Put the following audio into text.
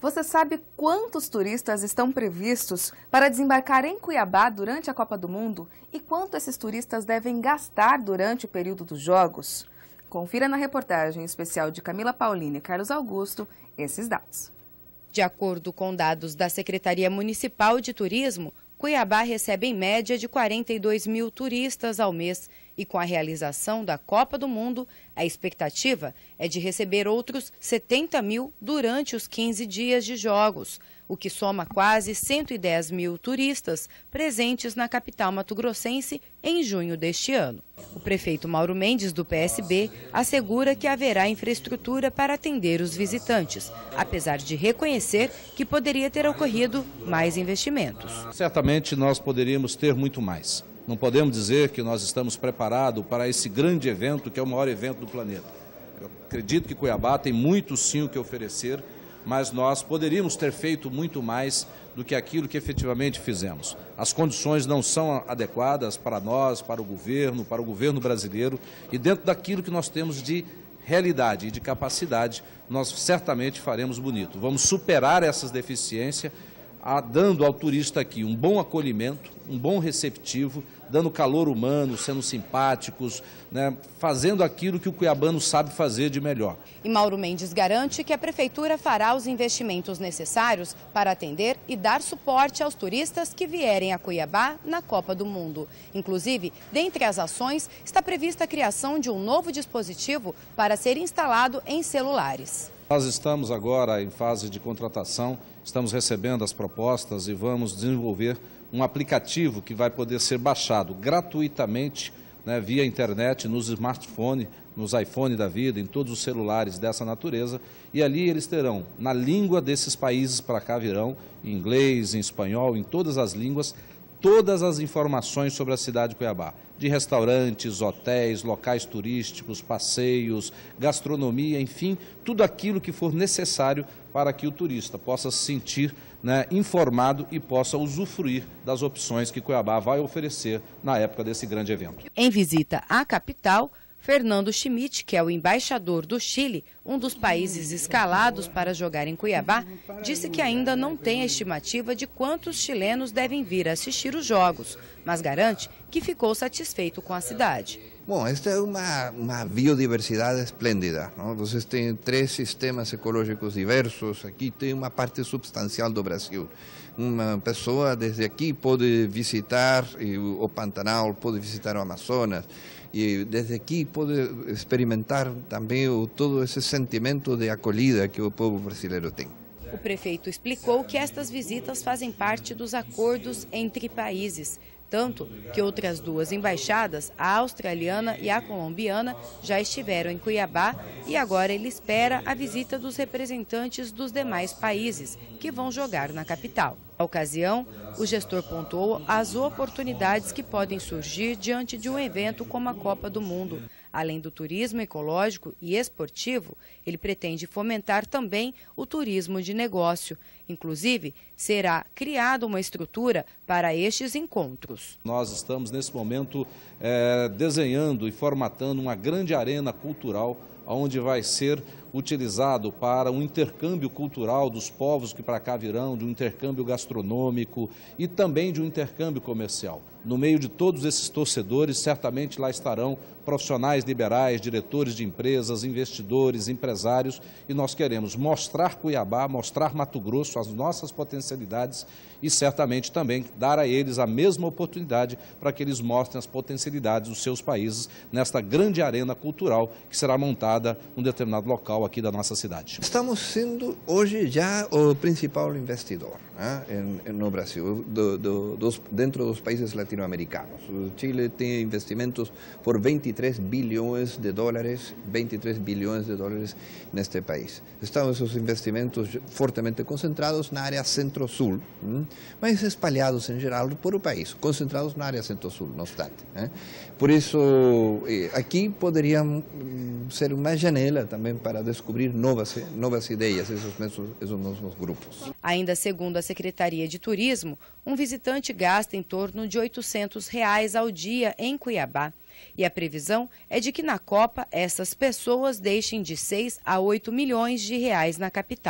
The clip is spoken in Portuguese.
Você sabe quantos turistas estão previstos para desembarcar em Cuiabá durante a Copa do Mundo e quanto esses turistas devem gastar durante o período dos Jogos? Confira na reportagem especial de Camila Paulina e Carlos Augusto esses dados. De acordo com dados da Secretaria Municipal de Turismo, Cuiabá recebe em média de 42 mil turistas ao mês e com a realização da Copa do Mundo, a expectativa é de receber outros 70 mil durante os 15 dias de jogos, o que soma quase 110 mil turistas presentes na capital mato-grossense em junho deste ano. O prefeito Mauro Mendes, do PSB, assegura que haverá infraestrutura para atender os visitantes, apesar de reconhecer que poderia ter ocorrido mais investimentos. Certamente nós poderíamos ter muito mais. Não podemos dizer que nós estamos preparados para esse grande evento, que é o maior evento do planeta. Eu acredito que Cuiabá tem muito sim o que oferecer, mas nós poderíamos ter feito muito mais do que aquilo que efetivamente fizemos. As condições não são adequadas para nós, para o governo, para o governo brasileiro, e dentro daquilo que nós temos de realidade e de capacidade, nós certamente faremos bonito. Vamos superar essas deficiências, a, dando ao turista aqui um bom acolhimento, um bom receptivo, dando calor humano, sendo simpáticos, né, fazendo aquilo que o cuiabano sabe fazer de melhor. E Mauro Mendes garante que a prefeitura fará os investimentos necessários para atender e dar suporte aos turistas que vierem a Cuiabá na Copa do Mundo. Inclusive, dentre as ações, está prevista a criação de um novo dispositivo para ser instalado em celulares. Nós estamos agora em fase de contratação, estamos recebendo as propostas e vamos desenvolver um aplicativo que vai poder ser baixado gratuitamente né, via internet, nos smartphones, nos iPhone da vida, em todos os celulares dessa natureza. E ali eles terão, na língua desses países para cá virão, em inglês, em espanhol, em todas as línguas, todas as informações sobre a cidade de Cuiabá, de restaurantes, hotéis, locais turísticos, passeios, gastronomia, enfim, tudo aquilo que for necessário para que o turista possa se sentir né, informado e possa usufruir das opções que Cuiabá vai oferecer na época desse grande evento. Em visita à capital, Fernando Schmidt, que é o embaixador do Chile, um dos países escalados para jogar em Cuiabá, disse que ainda não tem a estimativa de quantos chilenos devem vir assistir os jogos, mas garante que ficou satisfeito com a cidade. Bom, esta é uma, uma biodiversidade esplêndida. Não? Vocês têm três sistemas ecológicos diversos. Aqui tem uma parte substancial do Brasil. Uma pessoa desde aqui pode visitar o Pantanal, pode visitar o Amazonas e desde aqui pode experimentar também todo esse sentimento de acolhida que o povo brasileiro tem. O prefeito explicou que estas visitas fazem parte dos acordos entre países, tanto que outras duas embaixadas, a australiana e a colombiana, já estiveram em Cuiabá e agora ele espera a visita dos representantes dos demais países que vão jogar na capital. Na ocasião, o gestor pontuou as oportunidades que podem surgir diante de um evento como a Copa do Mundo. Além do turismo ecológico e esportivo, ele pretende fomentar também o turismo de negócio. Inclusive, será criada uma estrutura para estes encontros. Nós estamos, nesse momento, é, desenhando e formatando uma grande arena cultural onde vai ser utilizado para um intercâmbio cultural dos povos que para cá virão, de um intercâmbio gastronômico e também de um intercâmbio comercial. No meio de todos esses torcedores, certamente lá estarão profissionais liberais, diretores de empresas, investidores, empresários, e nós queremos mostrar Cuiabá, mostrar Mato Grosso, as nossas potencialidades e certamente também dar a eles a mesma oportunidade para que eles mostrem as potencialidades dos seus países nesta grande arena cultural que será montada em um determinado local aqui da nossa cidade. Estamos sendo hoje já o principal investidor né, no Brasil, do, do, dos, dentro dos países latino-americanos. O Chile tem investimentos por 23 bilhões de dólares, 23 bilhões de dólares neste país. Estão esses investimentos fortemente concentrados na área centro-sul, hum, mas espalhados em geral por o país, concentrados na área centro-sul, não obstante. Né? Por isso, eh, aqui poderia hum, ser uma janela também para descobrir novas, novas ideias, esses mesmos, esses mesmos grupos. Ainda segundo a Secretaria de Turismo, um visitante gasta em torno de R$ 800 reais ao dia em Cuiabá. E a previsão é de que na Copa essas pessoas deixem de 6 a 8 milhões de reais na capital.